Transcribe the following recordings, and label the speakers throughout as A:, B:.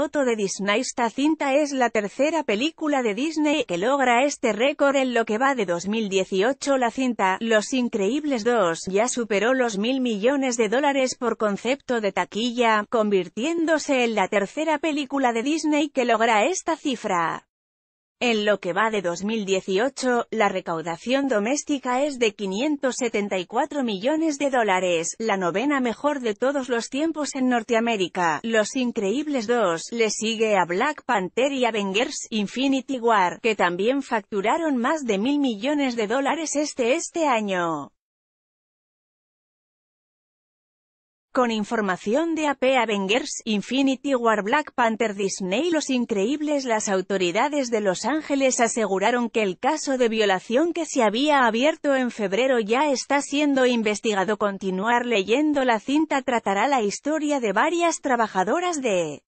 A: foto de Disney. Esta cinta es la tercera película de Disney que logra este récord en lo que va de 2018. La cinta, Los Increíbles 2, ya superó los mil millones de dólares por concepto de taquilla, convirtiéndose en la tercera película de Disney que logra esta cifra. En lo que va de 2018, la recaudación doméstica es de 574 millones de dólares, la novena mejor de todos los tiempos en Norteamérica. Los Increíbles 2 le sigue a Black Panther y Avengers Infinity War, que también facturaron más de mil millones de dólares este este año. Con información de AP Avengers, Infinity War Black Panther Disney Los Increíbles Las autoridades de Los Ángeles aseguraron que el caso de violación que se había abierto en febrero ya está siendo investigado. Continuar leyendo la cinta tratará la historia de varias trabajadoras de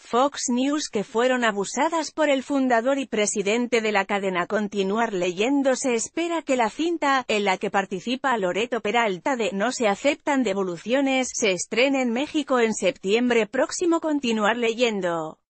A: Fox News que fueron abusadas por el fundador y presidente de la cadena. Continuar leyendo se espera que la cinta, en la que participa Loreto Peralta de No se aceptan devoluciones, se estrene en México en septiembre próximo. Continuar leyendo.